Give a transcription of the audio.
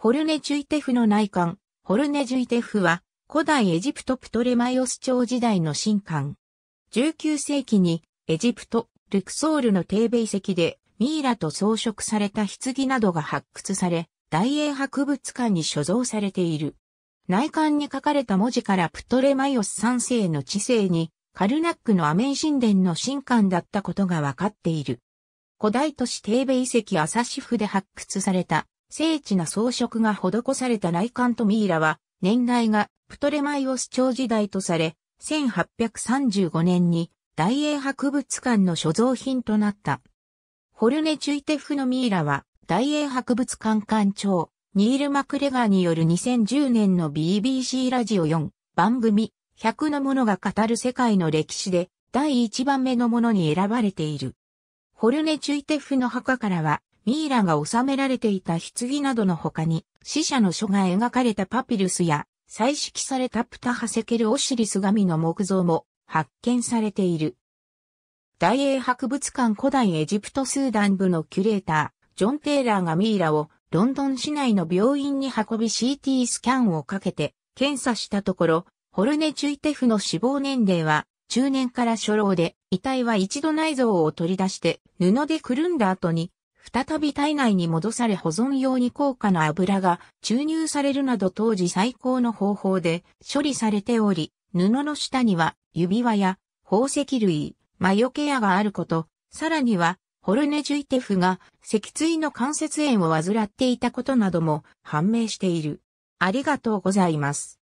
ホルネ・ジュイテフの内観。ホルネ・ジュイテフは、古代エジプトプトレマイオス朝時代の神官。19世紀に、エジプト、ルクソールの帝米遺跡で、ミイラと装飾された棺などが発掘され、大英博物館に所蔵されている。内観に書かれた文字からプトレマイオス3世の知性に、カルナックのアメン神殿の神官だったことがわかっている。古代都市帝米遺跡アサシフで発掘された精緻な装飾が施された内観とミイラは、年代がプトレマイオス朝時代とされ、1835年に大英博物館の所蔵品となった。ホルネチュイテフのミイラは、大英博物館館長、ニール・マクレガーによる2010年の BBC ラジオ4番組100のものが語る世界の歴史で第1番目のものに選ばれている。ホルネチュイテフの墓からはミイラが収められていた棺などの他に、死者の書が描かれたパピルスや、採色されたプタハセケルオシリス神の木像も発見されている。大英博物館古代エジプトスーダン部のキュレーター、ジョン・テイラーがミイラをロンドン市内の病院に運び CT スキャンをかけて検査したところ、ホルネ・チュイテフの死亡年齢は中年から初老で、遺体は一度内臓を取り出して布でくるんだ後に再び体内に戻され保存用に高価な油が注入されるなど当時最高の方法で処理されており、布の下には指輪や宝石類、魔除け矢があること、さらにはホルネジュイテフが脊椎の関節炎を患っていたことなども判明している。ありがとうございます。